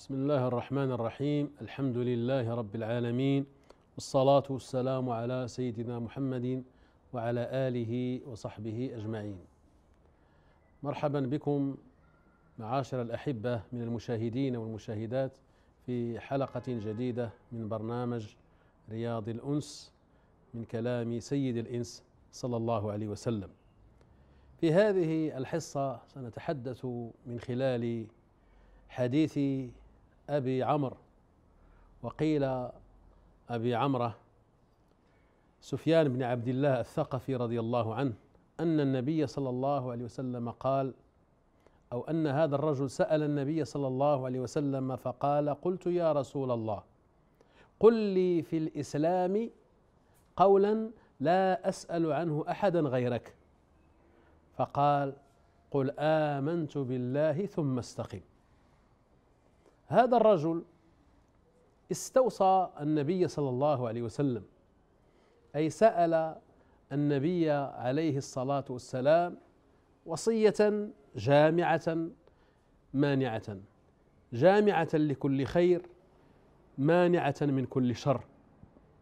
بسم الله الرحمن الرحيم الحمد لله رب العالمين والصلاة والسلام على سيدنا محمد وعلى آله وصحبه أجمعين مرحبا بكم معاشر الأحبة من المشاهدين والمشاهدات في حلقة جديدة من برنامج رياض الأنس من كلام سيد الإنس صلى الله عليه وسلم في هذه الحصة سنتحدث من خلال حديث أبي عمرو وقيل أبي عمرة سفيان بن عبد الله الثقفي رضي الله عنه أن النبي صلى الله عليه وسلم قال أو أن هذا الرجل سأل النبي صلى الله عليه وسلم فقال قلت يا رسول الله قل لي في الإسلام قولا لا أسأل عنه أحدا غيرك فقال قل آمنت بالله ثم استقم هذا الرجل استوصى النبي صلى الله عليه وسلم اي سال النبي عليه الصلاه والسلام وصيه جامعه مانعه جامعه لكل خير مانعه من كل شر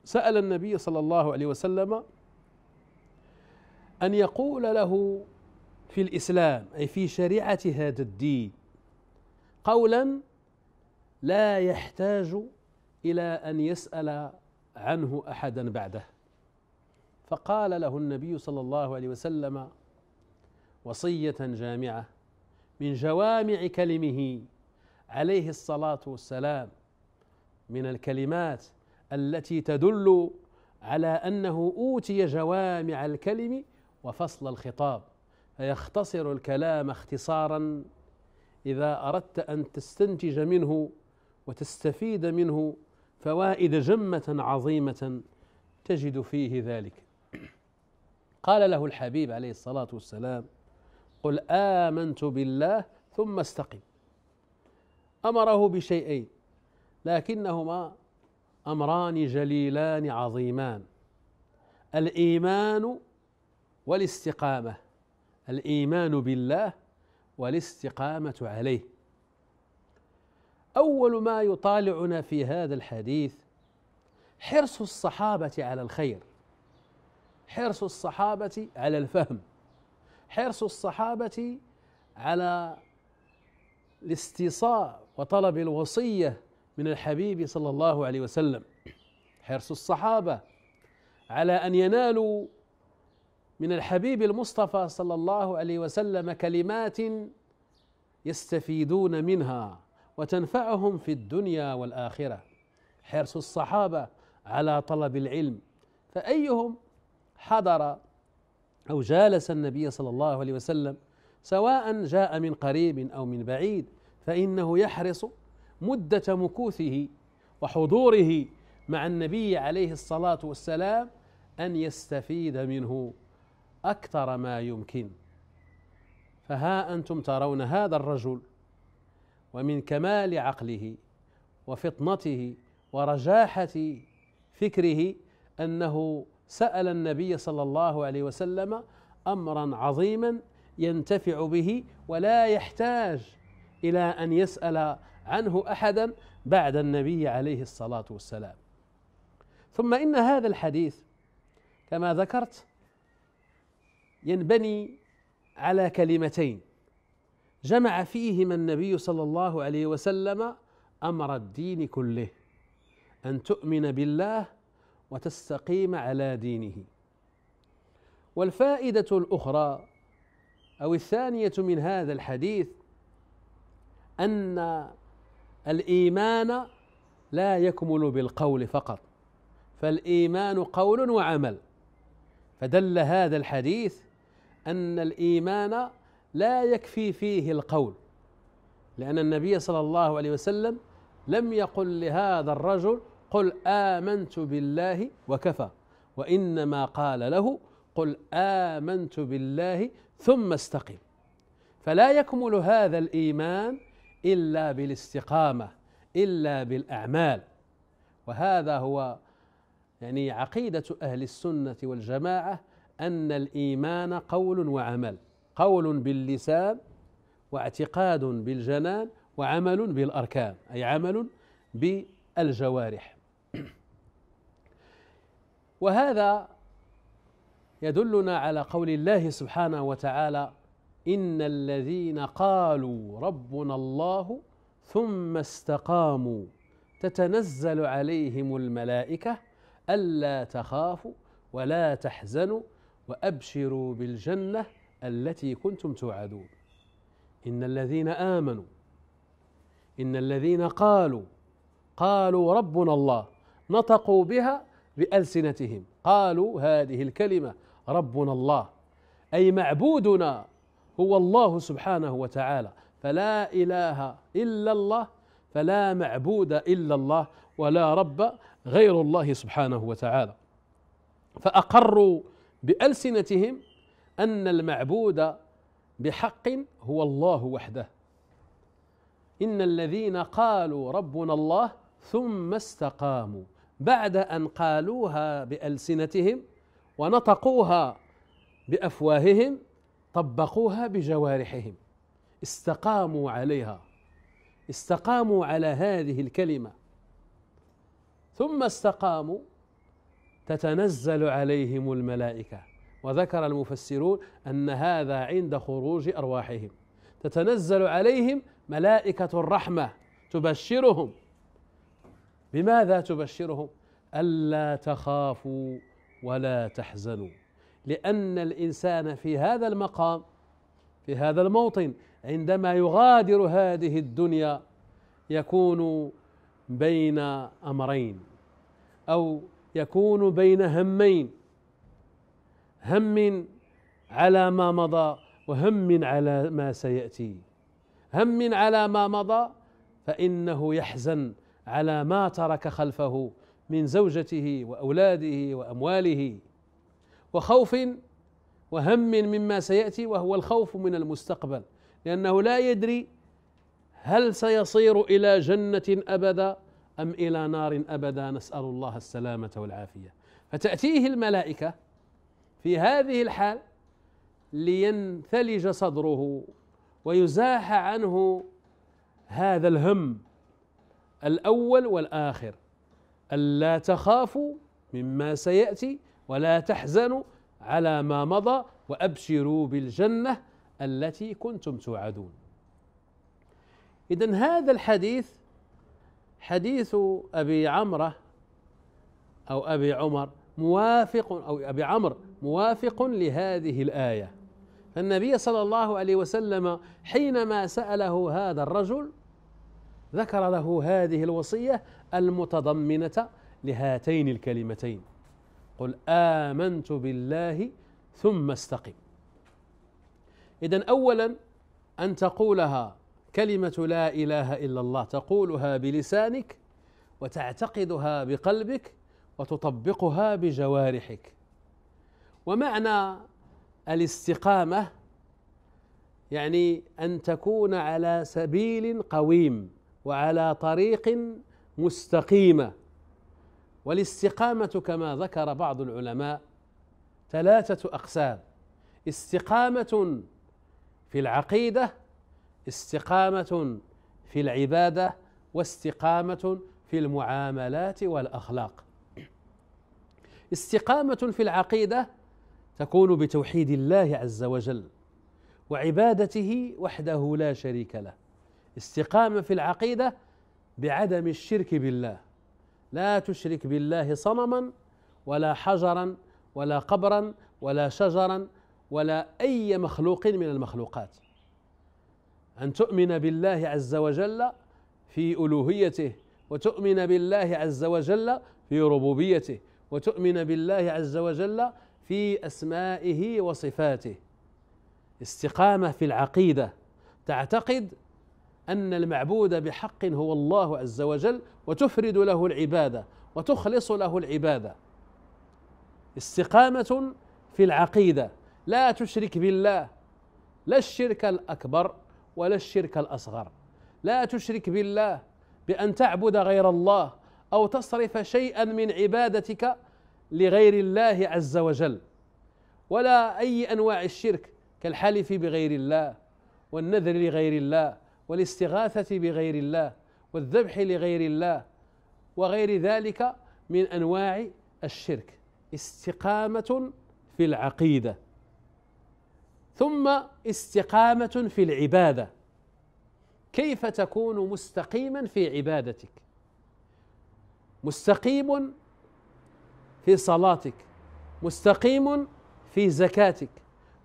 سال النبي صلى الله عليه وسلم ان يقول له في الاسلام اي في شريعه هذا الدين قولا لا يحتاج الى ان يسال عنه احدا بعده فقال له النبي صلى الله عليه وسلم وصيه جامعه من جوامع كلمه عليه الصلاه والسلام من الكلمات التي تدل على انه اوتي جوامع الكلم وفصل الخطاب فيختصر الكلام اختصارا اذا اردت ان تستنتج منه وتستفيد منه فوائد جمة عظيمة تجد فيه ذلك قال له الحبيب عليه الصلاة والسلام قل آمنت بالله ثم استقم أمره بشيئين لكنهما أمران جليلان عظيمان الإيمان والاستقامة الإيمان بالله والاستقامة عليه اول ما يطالعنا في هذا الحديث حرص الصحابه على الخير حرص الصحابه على الفهم حرص الصحابه على الاستيصاء وطلب الوصيه من الحبيب صلى الله عليه وسلم حرص الصحابه على ان ينالوا من الحبيب المصطفى صلى الله عليه وسلم كلمات يستفيدون منها وتنفعهم في الدنيا والاخره حرص الصحابه على طلب العلم فايهم حضر او جالس النبي صلى الله عليه وسلم سواء جاء من قريب او من بعيد فانه يحرص مده مكوثه وحضوره مع النبي عليه الصلاه والسلام ان يستفيد منه اكثر ما يمكن فها انتم ترون هذا الرجل ومن كمال عقله وفطنته ورجاحه فكره انه سال النبي صلى الله عليه وسلم امرا عظيما ينتفع به ولا يحتاج الى ان يسال عنه احدا بعد النبي عليه الصلاه والسلام ثم ان هذا الحديث كما ذكرت ينبني على كلمتين جمع فيهما النبي صلى الله عليه وسلم امر الدين كله ان تؤمن بالله وتستقيم على دينه والفائده الاخرى او الثانيه من هذا الحديث ان الايمان لا يكمل بالقول فقط فالايمان قول وعمل فدل هذا الحديث ان الايمان لا يكفي فيه القول لأن النبي صلى الله عليه وسلم لم يقل لهذا الرجل قل آمنت بالله وكفى وإنما قال له قل آمنت بالله ثم استقم فلا يكمل هذا الإيمان إلا بالاستقامة إلا بالأعمال وهذا هو يعني عقيدة أهل السنة والجماعة أن الإيمان قول وعمل قول باللسان واعتقاد بالجنان وعمل بالاركان اي عمل بالجوارح وهذا يدلنا على قول الله سبحانه وتعالى ان الذين قالوا ربنا الله ثم استقاموا تتنزل عليهم الملائكه الا تخافوا ولا تحزنوا وابشروا بالجنه التي كنتم توعدون إن الذين آمنوا إن الذين قالوا قالوا ربنا الله نطقوا بها بألسنتهم قالوا هذه الكلمة ربنا الله أي معبودنا هو الله سبحانه وتعالى فلا إله إلا الله فلا معبود إلا الله ولا رب غير الله سبحانه وتعالى فأقروا بألسنتهم أن المعبود بحق هو الله وحده إن الذين قالوا ربنا الله ثم استقاموا بعد أن قالوها بألسنتهم ونطقوها بأفواههم طبقوها بجوارحهم استقاموا عليها استقاموا على هذه الكلمة ثم استقاموا تتنزل عليهم الملائكة وذكر المفسرون أن هذا عند خروج أرواحهم تتنزل عليهم ملائكة الرحمة تبشرهم بماذا تبشرهم؟ ألا تخافوا ولا تحزنوا لأن الإنسان في هذا المقام في هذا الموطن عندما يغادر هذه الدنيا يكون بين أمرين أو يكون بين همين هم على ما مضى وهم على ما سياتي هم على ما مضى فانه يحزن على ما ترك خلفه من زوجته واولاده وامواله وخوف وهم مما سياتي وهو الخوف من المستقبل لانه لا يدري هل سيصير الى جنه ابدا ام الى نار ابدا نسال الله السلامه والعافيه فتاتيه الملائكه في هذه الحال لينثلج صدره ويزاح عنه هذا الهم الاول والاخر الا تخافوا مما سياتي ولا تحزنوا على ما مضى وابشروا بالجنه التي كنتم توعدون اذا هذا الحديث حديث ابي عمره او ابي عمر موافق أو أبي عمرو موافق لهذه الآية فالنبي صلى الله عليه وسلم حينما سأله هذا الرجل ذكر له هذه الوصية المتضمنة لهاتين الكلمتين قل آمنت بالله ثم استقم إذا أولا أن تقولها كلمة لا إله إلا الله تقولها بلسانك وتعتقدها بقلبك وتطبقها بجوارحك ومعنى الاستقامه يعني ان تكون على سبيل قويم وعلى طريق مستقيمه والاستقامه كما ذكر بعض العلماء ثلاثه اقسام استقامه في العقيده استقامه في العباده واستقامه في المعاملات والاخلاق استقامة في العقيدة تكون بتوحيد الله عز وجل وعبادته وحده لا شريك له استقامة في العقيدة بعدم الشرك بالله لا تشرك بالله صنما ولا حجرا ولا قبرا ولا شجرا ولا اي مخلوق من المخلوقات ان تؤمن بالله عز وجل في الوهيته وتؤمن بالله عز وجل في ربوبيته وتؤمن بالله عز وجل في اسمائه وصفاته استقامه في العقيده تعتقد ان المعبود بحق هو الله عز وجل وتفرد له العباده وتخلص له العباده استقامه في العقيده لا تشرك بالله لا الشرك الاكبر ولا الشرك الاصغر لا تشرك بالله بان تعبد غير الله أو تصرف شيئا من عبادتك لغير الله عز وجل ولا أي أنواع الشرك كالحلف بغير الله والنذر لغير الله والاستغاثة بغير الله والذبح لغير الله وغير ذلك من أنواع الشرك استقامة في العقيدة ثم استقامة في العبادة كيف تكون مستقيما في عبادتك مستقيم في صلاتك مستقيم في زكاتك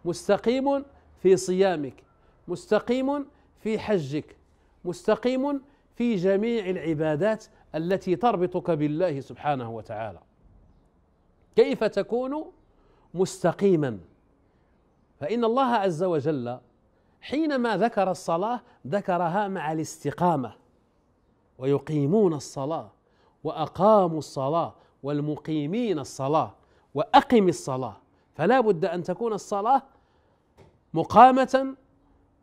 مستقيم في صيامك مستقيم في حجك مستقيم في جميع العبادات التي تربطك بالله سبحانه وتعالى كيف تكون مستقيما فان الله عز وجل حينما ذكر الصلاه ذكرها مع الاستقامه ويقيمون الصلاه واقاموا الصلاه والمقيمين الصلاه واقم الصلاه فلا بد ان تكون الصلاه مقامه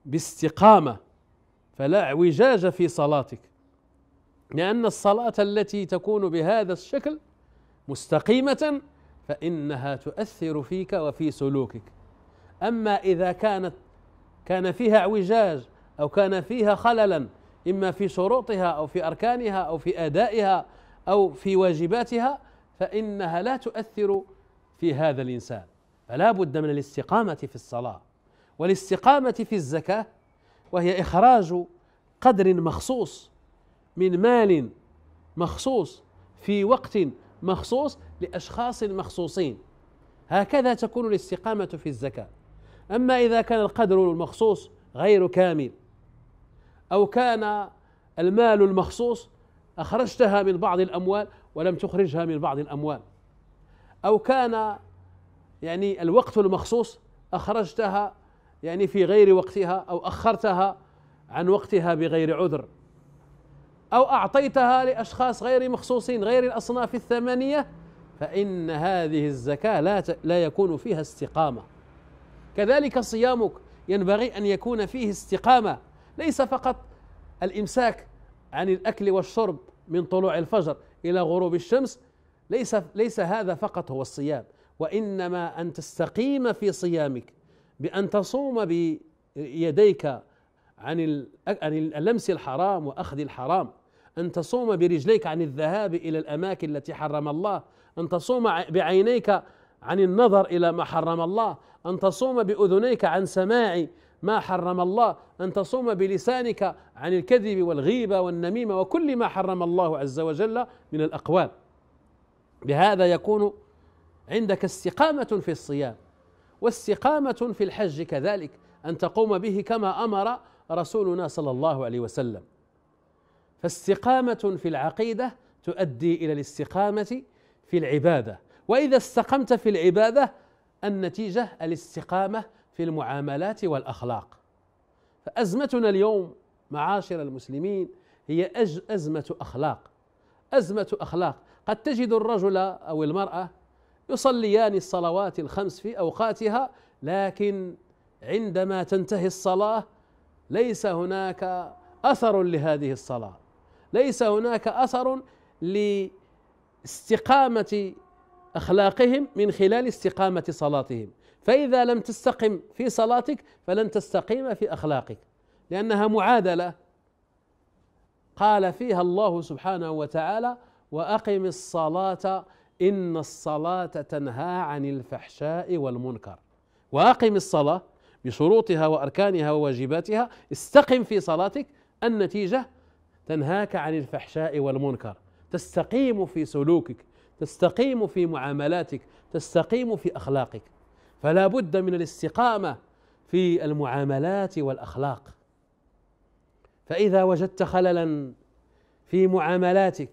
باستقامه فلا اعوجاج في صلاتك لان الصلاه التي تكون بهذا الشكل مستقيمه فانها تؤثر فيك وفي سلوكك اما اذا كانت كان فيها اعوجاج او كان فيها خللا اما في شروطها او في اركانها او في ادائها أو في واجباتها فإنها لا تؤثر في هذا الإنسان فلا بد من الاستقامة في الصلاة والاستقامة في الزكاة وهي إخراج قدر مخصوص من مال مخصوص في وقت مخصوص لأشخاص مخصوصين هكذا تكون الاستقامة في الزكاة أما إذا كان القدر المخصوص غير كامل أو كان المال المخصوص أخرجتها من بعض الأموال ولم تخرجها من بعض الأموال أو كان يعني الوقت المخصوص أخرجتها يعني في غير وقتها أو أخرتها عن وقتها بغير عذر أو أعطيتها لأشخاص غير مخصوصين غير الأصناف الثمانية فإن هذه الزكاة لا لا يكون فيها استقامة كذلك صيامك ينبغي أن يكون فيه استقامة ليس فقط الإمساك عن الأكل والشرب من طلوع الفجر الى غروب الشمس ليس ليس هذا فقط هو الصيام وانما ان تستقيم في صيامك بان تصوم بيديك عن عن اللمس الحرام واخذ الحرام ان تصوم برجليك عن الذهاب الى الاماكن التي حرم الله ان تصوم بعينيك عن النظر الى ما حرم الله ان تصوم باذنيك عن سماع ما حرم الله ان تصوم بلسانك عن الكذب والغيبه والنميمه وكل ما حرم الله عز وجل من الاقوال بهذا يكون عندك استقامه في الصيام واستقامه في الحج كذلك ان تقوم به كما امر رسولنا صلى الله عليه وسلم فاستقامه في العقيده تؤدي الى الاستقامه في العباده واذا استقمت في العباده النتيجه الاستقامه في المعاملات والاخلاق فازمتنا اليوم معاشر المسلمين هي ازمه اخلاق ازمه اخلاق قد تجد الرجل او المراه يصليان الصلوات الخمس في اوقاتها لكن عندما تنتهي الصلاه ليس هناك اثر لهذه الصلاه ليس هناك اثر لاستقامه اخلاقهم من خلال استقامه صلاتهم فإذا لم تستقم في صلاتك فلن تستقيم في أخلاقك لأنها معادلة قال فيها الله سبحانه وتعالى وأقم الصلاة إن الصلاة تنهى عن الفحشاء والمنكر وأقم الصلاة بشروطها وأركانها وواجباتها استقم في صلاتك النتيجة تنهاك عن الفحشاء والمنكر تستقيم في سلوكك تستقيم في معاملاتك تستقيم في أخلاقك فلا بد من الاستقامه في المعاملات والاخلاق فاذا وجدت خللا في معاملاتك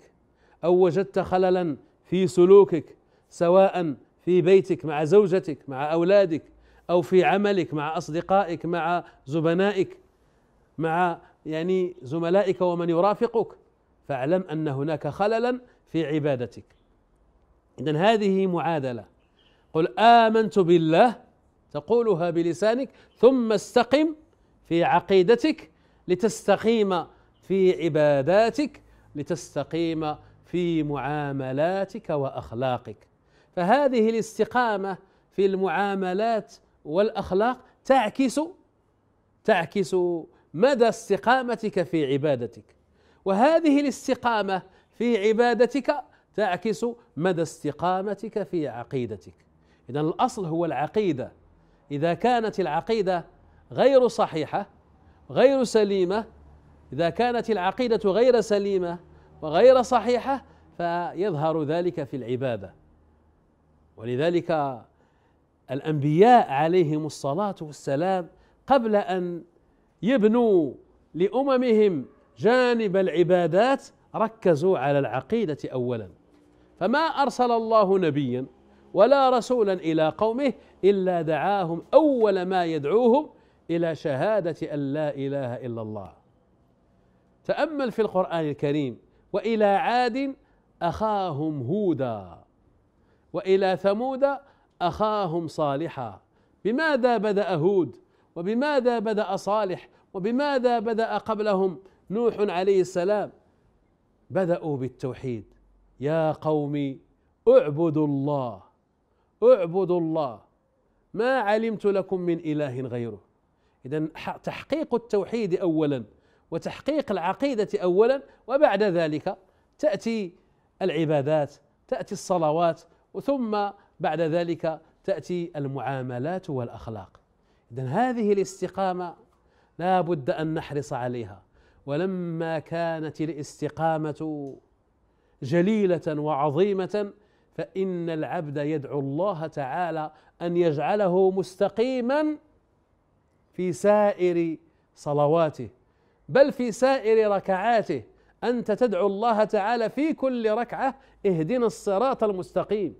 او وجدت خللا في سلوكك سواء في بيتك مع زوجتك مع اولادك او في عملك مع اصدقائك مع زبنائك مع يعني زملائك ومن يرافقك فاعلم ان هناك خللا في عبادتك اذا هذه معادله قل آمنت بالله تقولها بلسانك ثم استقم في عقيدتك لتستقيم في عباداتك لتستقيم في معاملاتك واخلاقك فهذه الاستقامه في المعاملات والاخلاق تعكس تعكس مدى استقامتك في عبادتك وهذه الاستقامه في عبادتك تعكس مدى استقامتك في عقيدتك إذا الأصل هو العقيدة إذا كانت العقيدة غير صحيحة غير سليمة إذا كانت العقيدة غير سليمة وغير صحيحة فيظهر ذلك في العبادة ولذلك الأنبياء عليهم الصلاة والسلام قبل أن يبنوا لأممهم جانب العبادات ركزوا على العقيدة أولا فما أرسل الله نبيا ولا رسولا الى قومه الا دعاهم اول ما يدعوهم الى شهاده ان لا اله الا الله تامل في القران الكريم والى عاد اخاهم هودا والى ثمود اخاهم صالحا بماذا بدا هود وبماذا بدا صالح وبماذا بدا قبلهم نوح عليه السلام بداوا بالتوحيد يا قوم اعبدوا الله اعبدوا الله ما علمت لكم من اله غيره اذا تحقيق التوحيد اولا وتحقيق العقيده اولا وبعد ذلك تاتي العبادات تاتي الصلوات ثم بعد ذلك تاتي المعاملات والاخلاق اذا هذه الاستقامه لا بد ان نحرص عليها ولما كانت الاستقامه جليله وعظيمه فإن العبد يدعو الله تعالى أن يجعله مستقيما في سائر صلواته بل في سائر ركعاته أنت تدعو الله تعالى في كل ركعة اهدنا الصراط المستقيم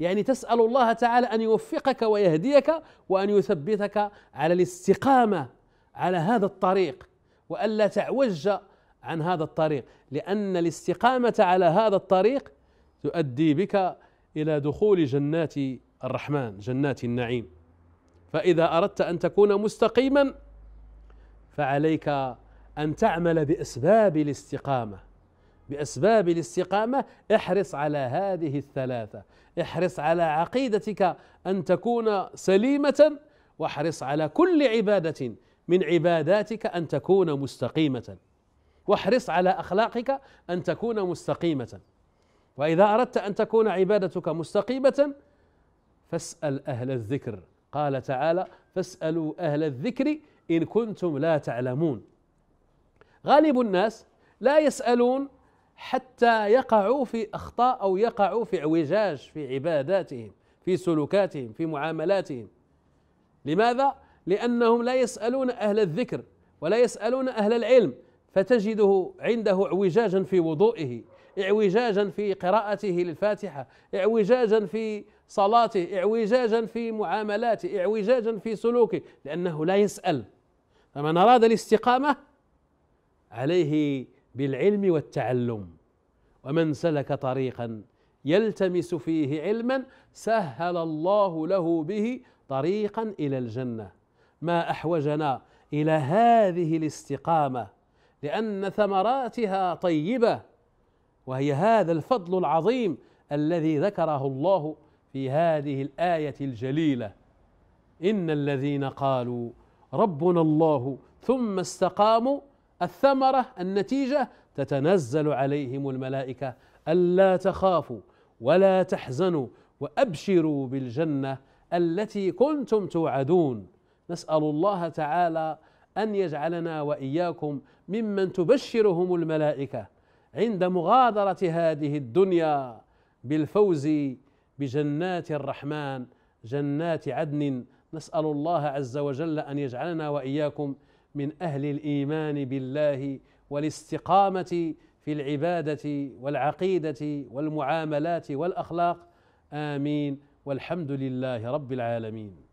يعني تسأل الله تعالى أن يوفقك ويهديك وأن يثبتك على الاستقامة على هذا الطريق وألا تعوج عن هذا الطريق لأن الاستقامة على هذا الطريق تؤدي بك الى دخول جنات الرحمن جنات النعيم فاذا اردت ان تكون مستقيما فعليك ان تعمل باسباب الاستقامه باسباب الاستقامه احرص على هذه الثلاثه احرص على عقيدتك ان تكون سليمه واحرص على كل عباده من عباداتك ان تكون مستقيمه واحرص على اخلاقك ان تكون مستقيمه وإذا أردت أن تكون عبادتك مستقيمة فاسأل أهل الذكر قال تعالى فاسألوا أهل الذكر إن كنتم لا تعلمون غالب الناس لا يسألون حتى يقعوا في أخطاء أو يقعوا في اعوجاج في عباداتهم في سلوكاتهم في معاملاتهم لماذا؟ لأنهم لا يسألون أهل الذكر ولا يسألون أهل العلم فتجده عنده اعوجاجا في وضوئه اعوجاجا في قراءته للفاتحه اعوجاجا في صلاته اعوجاجا في معاملاته اعوجاجا في سلوكه لانه لا يسال فمن اراد الاستقامه عليه بالعلم والتعلم ومن سلك طريقا يلتمس فيه علما سهل الله له به طريقا الى الجنه ما احوجنا الى هذه الاستقامه لان ثمراتها طيبه وهي هذا الفضل العظيم الذي ذكره الله في هذه الايه الجليله ان الذين قالوا ربنا الله ثم استقاموا الثمره النتيجه تتنزل عليهم الملائكه الا تخافوا ولا تحزنوا وابشروا بالجنه التي كنتم توعدون نسال الله تعالى ان يجعلنا واياكم ممن تبشرهم الملائكه عند مغادره هذه الدنيا بالفوز بجنات الرحمن جنات عدن نسال الله عز وجل ان يجعلنا واياكم من اهل الايمان بالله والاستقامه في العباده والعقيده والمعاملات والاخلاق امين والحمد لله رب العالمين